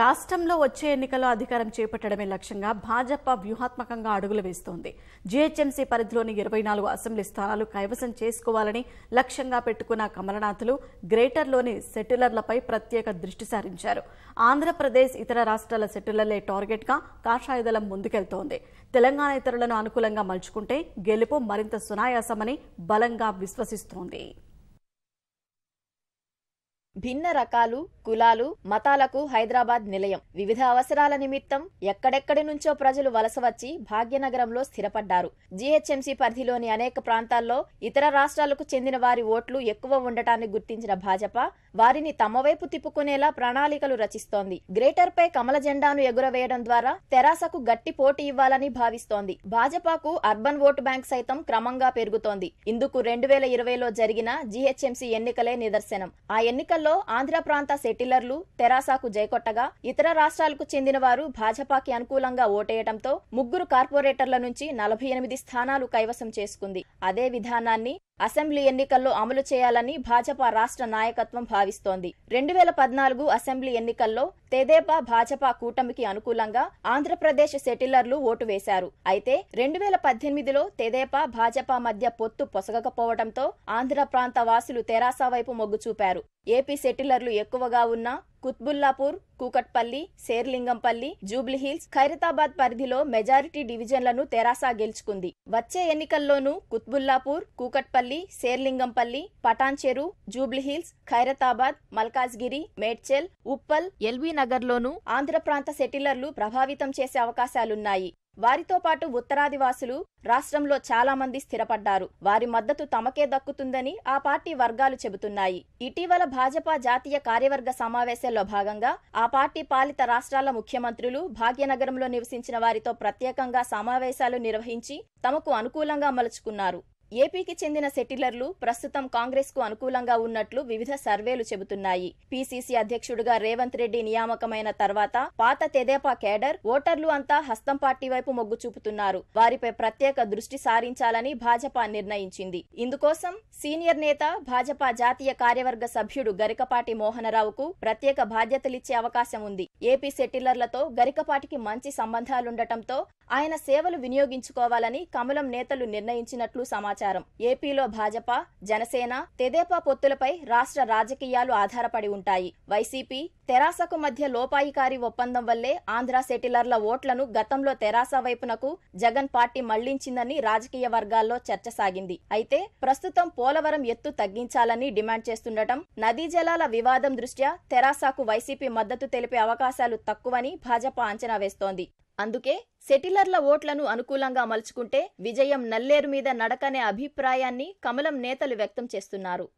రాష్ట్రంలో వచ్చే ఎన్నికల్లో అధికారం చేపట్టడమే లక్ష్యంగా భాజపా వ్యూహాత్మకంగా అడుగులు వేస్తోంది జీహెచ్ఎంసీ పరిధిలోని ఇరవై నాలుగు అసెంబ్లీ స్థానాలు కైవసం చేసుకోవాలని లక్ష్యంగా పెట్టుకున్న కమలనాథులు గ్రేటర్లోని సెటిలర్లపై ప్రత్యేక దృష్టి సారించారు ఆంధ్రప్రదేశ్ ఇతర రాష్ట్రాల సెటిలర్లే టార్గెట్గా కాషాయదళం ముందుకెళ్తోంది తెలంగాణ ఇతరులను అనుకూలంగా మలుచుకుంటే గెలుపు మరింత సునాయాసమని బలంగా విశ్వసిస్తోంది భిన్న రకాలు కులాలు మతాలకు హైదరాబాద్ నిలయం వివిధ అవసరాల నిమిత్తం ఎక్కడెక్కడి నుంచో ప్రజలు వలస వచ్చి భాగ్యనగరంలో స్థిరపడ్డారు జీహెచ్ఎంసీ పరిధిలోని అనేక ప్రాంతాల్లో ఇతర రాష్ట్రాలకు చెందిన వారి ఓట్లు ఎక్కువ ఉండటాన్ని గుర్తించిన భాజపా వారిని తమ వైపు తిప్పుకునేలా ప్రణాళికలు రచిస్తోంది గ్రేటర్ పై కమల జెండాను ఎగురవేయడం ద్వారా తెరాసకు గట్టి పోటీ ఇవ్వాలని భావిస్తోంది భాజపాకు అర్బన్ ఓటు బ్యాంక్ సైతం క్రమంగా పెరుగుతోంది ఇందుకు రెండు వేల ఇరవైలో జరిగిన జీహెచ్ఎంసీ ఎన్నికలే నిదర్శనం ఆ ఎన్నికల ఎన్నికల్లో ఆంధ్ర ప్రాంత సెటిలర్లు తెరాసాకు జయకొట్టగా ఇతర రాష్ట్రాలకు చెందిన వారు భాజపాకి అనుకూలంగా ఓటేయడంతో ముగ్గురు కార్పొరేటర్ల నుంచి నలభై ఎనిమిది స్థానాలు కైవసం చేసుకుంది అదే విధానాన్ని అసెంబ్లీ ఎన్నికల్లో అమలు చేయాలని భాజపా రాష్ట్ర నాయకత్వం భావిస్తోంది రెండు వేల పద్నాలుగు అసెంబ్లీ ఎన్నికల్లో తెదేపా భాజపా కూటమికి అనుకూలంగా ఆంధ్రప్రదేశ్ సెటిలర్లు ఓటు వేశారు అయితే రెండు వేల పద్దెనిమిదిలో తెదేపా భాజపా మధ్య పొత్తు పొసగకపోవడంతో ఆంధ్ర ప్రాంత వాసులు తెరాస వైపు మొగ్గు చూపారు ఏపీ సెటిలర్లు ఎక్కువగా ఉన్నా కుత్బుల్లాపూర్ కూకట్పల్లి శేర్లింగంపల్లి జూబ్లీహిల్స్ ఖైరతాబాద్ పరిధిలో మెజారిటీ డివిజన్లను తెరాస గెలుచుకుంది వచ్చే ఎన్నికల్లోనూ కుత్బుల్లాపూర్ కూకట్పల్లి శేర్లింగంపల్లి పటాన్చెరు జూబ్లీహిల్స్ ఖైరతాబాద్ మల్కాజ్గిరి మేడ్చెల్ ఉప్పల్ ఎల్బీ నగర్లోనూ సెటిలర్లు ప్రభావితం చేసే అవకాశాలున్నాయి వారితో పాటు ఉత్తరాదివాసులు రాష్ట్రంలో చాలా మంది స్థిరపడ్డారు వారి మద్దతు తమకే దక్కుతుందని ఆ పార్టీ వర్గాలు చెబుతున్నాయి ఇటీవల భాజపా జాతీయ కార్యవర్గ సమావేశంలో భాగంగా ఆ పార్టీ పాలిత రాష్ట్రాల ముఖ్యమంత్రులు భాగ్యనగరంలో నివసించిన వారితో ప్రత్యేకంగా సమావేశాలు నిర్వహించి తమకు అనుకూలంగా మలుచుకున్నారు ఏపీకి చెందిన సెటిలర్లు ప్రస్తుతం కాంగ్రెస్ కు అనుకూలంగా ఉన్నట్లు వివిధ సర్వేలు చెబుతున్నాయి పీసీసీ అధ్యక్షుడిగా రేవంత్ రెడ్డి నియామకమైన తర్వాత పాత తెదేపా కేడర్ ఓటర్లు అంతా హస్తం పార్టీ వైపు మొగ్గు చూపుతున్నారు వారిపై ప్రత్యేక దృష్టి సారించాలని భాజపా నిర్ణయించింది ఇందుకోసం సీనియర్ నేత భాజపా జాతీయ కార్యవర్గ సభ్యుడు గరికపాటి మోహనరావుకు ప్రత్యేక బాధ్యతలిచ్చే అవకాశం ఉంది ఏపీ సెటిలర్లతో గరికపాటికి మంచి సంబంధాలుండటంతో ఆయన సేవలు వినియోగించుకోవాలని కమలం నేతలు నిర్ణయించినట్లు సమాచారం సమాచారం ఏపీలో భాజపా జనసేన తెదేపా పొత్తులపై రాష్ట్ర రాజకీయాలు ఆధారపడి ఉంటాయి వైసీపీ తెరాసకు మధ్య లోపాయికారి ఒప్పందం వల్లే ఆంధ్ర సెటిలర్ల ఓట్లను గతంలో తెరాస వైపునకు జగన్ పార్టీ మళ్లించిందని రాజకీయ వర్గాల్లో చర్చ సాగింది అయితే ప్రస్తుతం పోలవరం ఎత్తు తగ్గించాలని డిమాండ్ చేస్తుండటం నదీ జలాల వివాదం దృష్ట్యా తెరాసకు వైసీపీ మద్దతు తెలిపే అవకాశాలు తక్కువని భాజపా అంచనా వేస్తోంది అందుకే సెటిలర్ల ఓట్లను అనుకూలంగా మలుచుకుంటే విజయం నల్లేరు మీద నడకనే అభిప్రాయాన్ని కమలం నేతలు వ్యక్తం చేస్తున్నారు